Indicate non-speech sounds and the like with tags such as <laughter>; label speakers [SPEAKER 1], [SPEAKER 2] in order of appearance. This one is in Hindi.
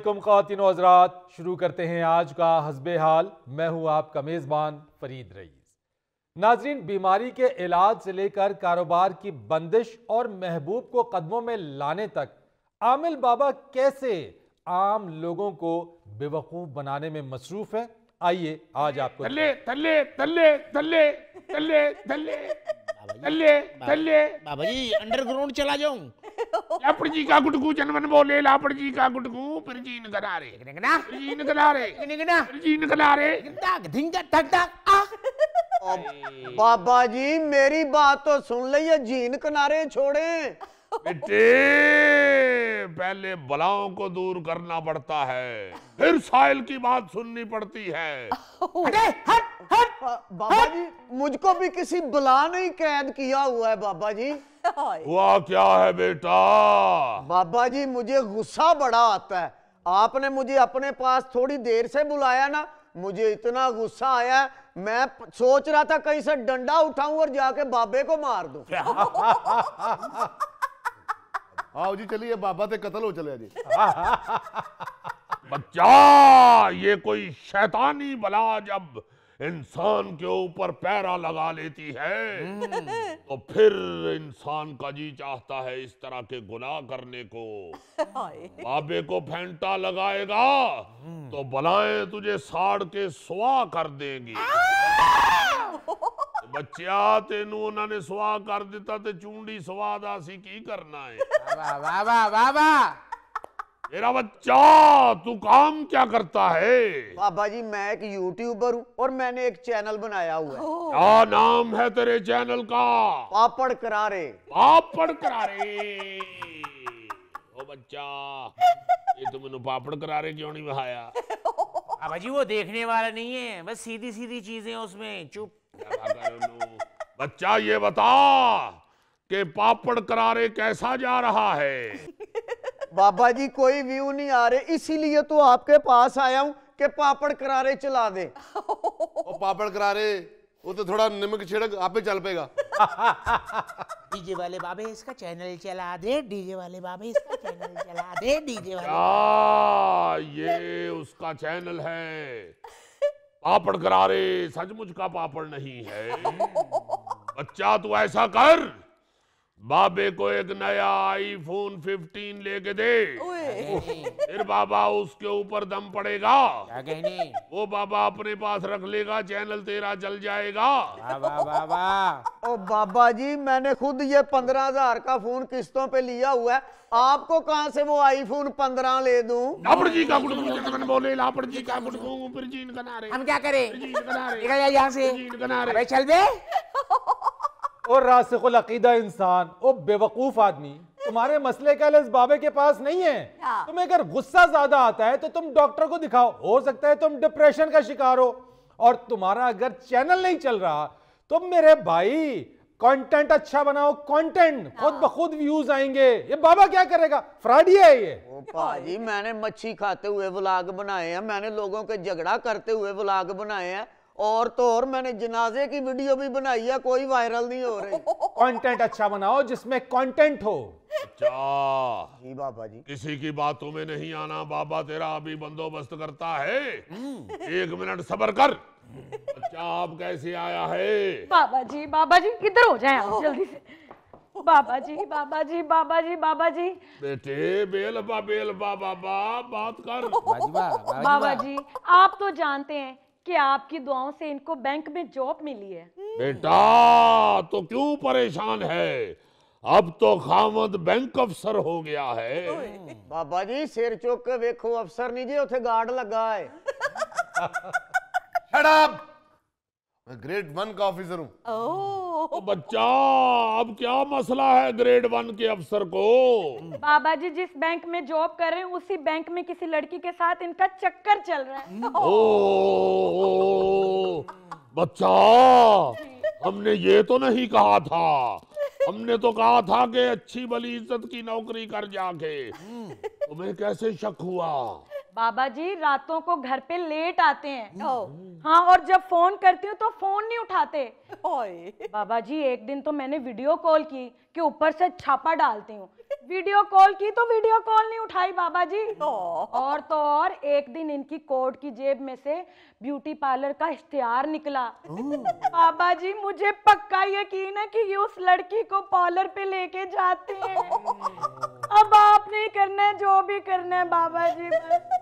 [SPEAKER 1] खातिन हजरात शुरू करते हैं आज का हसब हाल मैं हूं आपका मेज़बान फरीद रईस नाजरीन बीमारी के इलाज से लेकर कारोबार की बंदिश और महबूब को कदमों में लाने तक आमिल बाबा कैसे आम लोगों को बेवकूफ़ बनाने में मसरूफ है आइए आज आपको तले तले तले तले तले तले तले तल्ले बाबा जी अंडरग्राउंड चला जाऊं लापड़ जी का गुटकू जनमन बोले लापड़ जी का गुटकू पिरजी निकला रे पिरजी निकला रे पिरजी निकला रे टक ढिंग टक टक आ
[SPEAKER 2] बाबा जी मेरी बात तो सुन लिया जीन किनारे छोड़े बेटे
[SPEAKER 1] पहले बलाओं को दूर करना पड़ता है फिर साहिल की बात सुननी पड़ती है
[SPEAKER 2] हट हट बाबा हाँ? जी मुझको भी किसी बला ने कैद किया हुआ है बाबा जी
[SPEAKER 1] हुआ क्या है बेटा
[SPEAKER 2] बाबा जी मुझे गुस्सा बड़ा आता है आपने मुझे अपने पास थोड़ी देर से बुलाया ना मुझे इतना गुस्सा आया मैं सोच रहा था कहीं से डंडा उठाऊं और जाके बाबे को मार दूं आओ जी चलिए बाबा ते कत्ल हो चले जी
[SPEAKER 1] बच्चा ये कोई शैतानी बला जब इंसान के ऊपर पैरा लगा लेती है हम्म। तो फिर इंसान का जी चाहता है इस तरह के गुनाह करने को बाबे को फेंटा लगाएगा हम्म। तो बलाएं तुझे साड़ के सुहा कर देंगी बच्चा तेन उन्होंने सुहा कर दिता तो ਤੇ ਚੁੰਡੀ करना
[SPEAKER 2] है ਅਸੀਂ ਕੀ बाबा मेरा बच्चा तू काम क्या करता है बाबा जी मैं एक यूट्यूबर हूँ और मैंने एक चैनल बनाया हुआ है क्या नाम
[SPEAKER 1] है तेरे चैनल का
[SPEAKER 2] पापड़ करारे पापड़ करारे ओ बच्चा ये तो मैंने पापड़
[SPEAKER 1] करारे क्यों नहीं बहाया बाबा जी वो देखने वाला नहीं है बस सीधी सीधी चीजें
[SPEAKER 2] उसमें चुप
[SPEAKER 1] बच्चा ये बता के पापड़ करारे कैसा जा रहा है
[SPEAKER 2] बाबा जी कोई व्यू नहीं आ रहे इसीलिए तो आपके पास आया हूं कि पापड़ करारे चला दे <laughs> ओ
[SPEAKER 1] पापड़ करारे
[SPEAKER 2] वो तो थोड़ा नमक छिड़क आप चल पेगा <laughs> डीजे वाले बाबे इसका चैनल चला दे डीजे वाले बाबे इसका चैनल चला दे डीजे
[SPEAKER 1] वाले ये उसका चैनल है पापड़ करारे सचमुच का पापड़ नहीं है <laughs> बच्चा तू ऐसा कर बाबे को एक नया आईफोन 15 लेके दे फिर बाबा उसके ऊपर दम पड़ेगा वो बाबा अपने पास रख लेगा चैनल तेरा जल जाएगा बाबा बाबा
[SPEAKER 2] ओ बाबा जी मैंने खुद ये पंद्रह हजार का फोन किस्तों पे लिया हुआ है आपको कहाँ से वो आईफोन पंद्रह ले दू लापड़ जी का बोले लापड़ जी का
[SPEAKER 3] हम क्या करें यहाँ से
[SPEAKER 1] चल <laughs> और रासिकीदा इंसान ओ बेवकूफ आदमी तुम्हारे मसले का इस बाबे के पास नहीं है हाँ। तुम्हें अगर गुस्सा ज्यादा आता है तो तुम डॉक्टर को दिखाओ हो सकता है तुम डिप्रेशन का शिकार हो और तुम्हारा अगर चैनल नहीं चल रहा तो मेरे भाई कंटेंट अच्छा बनाओ कंटेंट हाँ। खुद ब खुद व्यूज आएंगे ये बाबा क्या करेगा फ्रॉडी है ये
[SPEAKER 2] ओ भाजी मैंने मच्छी खाते हुए व्लॉग बनाए हैं मैंने लोगों के झगड़ा करते हुए व्लॉग बनाए हैं और तो और मैंने जनाजे की वीडियो भी बनाई है कोई वायरल नहीं हो रही कंटेंट अच्छा बनाओ जिसमें कंटेंट हो
[SPEAKER 1] अच्छा जी बाबा जी किसी की बातों में नहीं आना बाबा तेरा अभी बंदोबस्त करता है एक मिनट सबर कर अच्छा आप
[SPEAKER 3] कैसे आया है बाबा जी बाबा जी किधर हो जाए आप जल्दी से बाबा जी बाबा जी बाबा जी बाबा जी
[SPEAKER 1] बेटे बेलबा
[SPEAKER 3] बा, बाबा बात कर बाबा जी आप तो जानते हैं कि आपकी दुआओं से इनको बैंक में जॉब मिली है
[SPEAKER 1] बेटा तो क्यों परेशान है अब तो खामद बैंक अफसर हो गया है
[SPEAKER 2] बाबा जी सिर चुक वेखो देखो अफसर नहीं जी उसे गार्ड लगा है
[SPEAKER 1] मैं ग्रेड वन का ऑफिसर हूँ
[SPEAKER 3] oh. <laughs>
[SPEAKER 1] बच्चा अब क्या मसला है ग्रेड वन के अफसर को
[SPEAKER 3] बाबा जी जिस बैंक में जॉब कर रहे हैं उसी बैंक में किसी लड़की के साथ इनका चक्कर चल रहा है ओ, <laughs>
[SPEAKER 1] ओ, बच्चा <laughs> हमने ये तो नहीं कहा था हमने तो कहा था कि अच्छी बली इज्जत की नौकरी कर जाके हम्म। तुम्हें कैसे शक हुआ
[SPEAKER 3] बाबा जी रातों को घर पे लेट आते हैं हाँ और जब फोन करती हूँ तो फोन नहीं उठाते बाबा जी एक दिन तो मैंने वीडियो कॉल की कि ऊपर से छापा डालती हूँ वीडियो कॉल की तो वीडियो कॉल नहीं उठाई बाबा जी और तो और एक दिन इनकी कोट की जेब में से ब्यूटी पार्लर का इश्तेहार निकला बाबा जी मुझे पक्का यकीन है कि ये उस लड़की को पार्लर पे लेके जाते हैं <laughs> अब आपने करना है जो भी करना है बाबा जी बस